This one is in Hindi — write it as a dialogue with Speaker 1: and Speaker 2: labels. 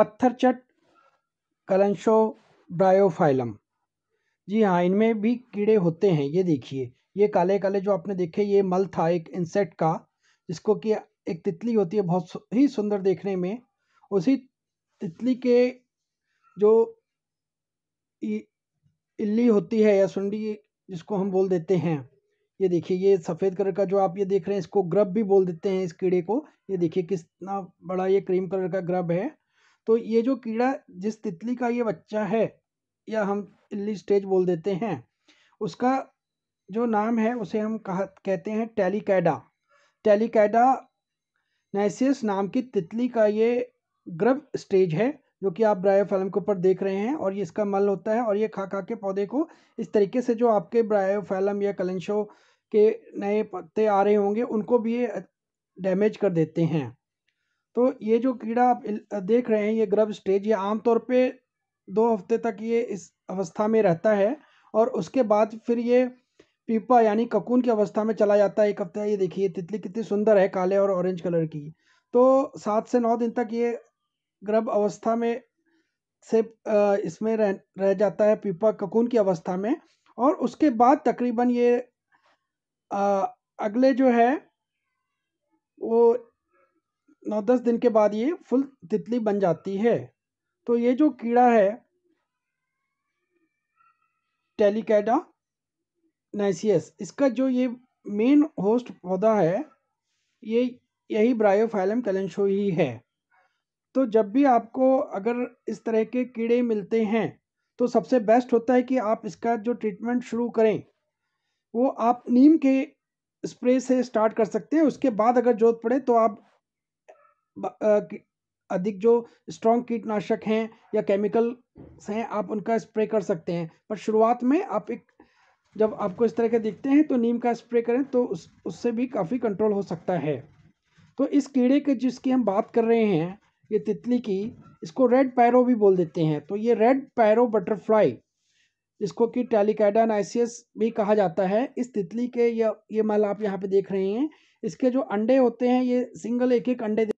Speaker 1: चट कलंशो ब्रायोफाइलम जी हाँ इनमें भी कीड़े होते हैं ये देखिए ये काले काले जो आपने देखे ये मल था एक इंसेक्ट का जिसको कि एक तितली होती है बहुत ही सुंदर देखने में उसी तितली के जो इल्ली होती है या सुंडी जिसको हम बोल देते हैं ये देखिए ये सफ़ेद कलर का जो आप ये देख रहे हैं इसको ग्रब भी बोल देते हैं इस कीड़े को ये देखिए कितना बड़ा ये क्रीम कलर का ग्रब है तो ये जो कीड़ा जिस तितली का ये बच्चा है या हम इल्ली स्टेज बोल देते हैं उसका जो नाम है उसे हम कहा कहते हैं टेलीकैडा टेलीकैडा नाइसियस नाम की तितली का ये ग्रभ स्टेज है जो कि आप ब्रायो फैलम के ऊपर देख रहे हैं और ये इसका मल होता है और ये खा खा के पौधे को इस तरीके से जो आपके ब्रायो फैलम या कलंशो के नए पत्ते आ रहे होंगे उनको भी ये डैमेज कर देते हैं तो ये जो कीड़ा आप देख रहे हैं ये ग्रब स्टेज ये आमतौर पे दो हफ्ते तक ये इस अवस्था में रहता है और उसके बाद फिर ये पीपा यानी ककून की अवस्था में चला जाता है एक हफ्ता ये देखिए तितली कितनी सुंदर है काले और ऑरेंज कलर की तो सात से नौ दिन तक ये ग्रब अवस्था में से इसमें रह रह जाता है पीपा ककून की अवस्था में और उसके बाद तकरीबन ये आ, अगले जो है वो नौ दस दिन के बाद ये फुल तितली बन जाती है तो ये जो कीड़ा है टेलिकैडा नाइसियस इसका जो ये मेन होस्ट पौधा है ये यही ब्रायोफाइलम कैलेंशो ही है तो जब भी आपको अगर इस तरह के कीड़े मिलते हैं तो सबसे बेस्ट होता है कि आप इसका जो ट्रीटमेंट शुरू करें वो आप नीम के स्प्रे से स्टार्ट कर सकते हैं उसके बाद अगर ज़रूरत पड़े तो आप अधिक जो स्ट्रॉन्ग कीटनाशक हैं या केमिकल्स हैं आप उनका स्प्रे कर सकते हैं पर शुरुआत में आप एक जब आपको इस तरह के दिखते हैं तो नीम का स्प्रे करें तो उस उससे भी काफ़ी कंट्रोल हो सकता है तो इस कीड़े के जिसकी हम बात कर रहे हैं ये तितली की इसको रेड पैरो भी बोल देते हैं तो ये रेड पैरो बटरफ्लाई जिसको कि टेलिकैडा नाइसियस भी कहा जाता है इस तितली के या ये मल आप यहाँ पे देख रहे हैं इसके जो अंडे होते हैं ये सिंगल एक एक अंडे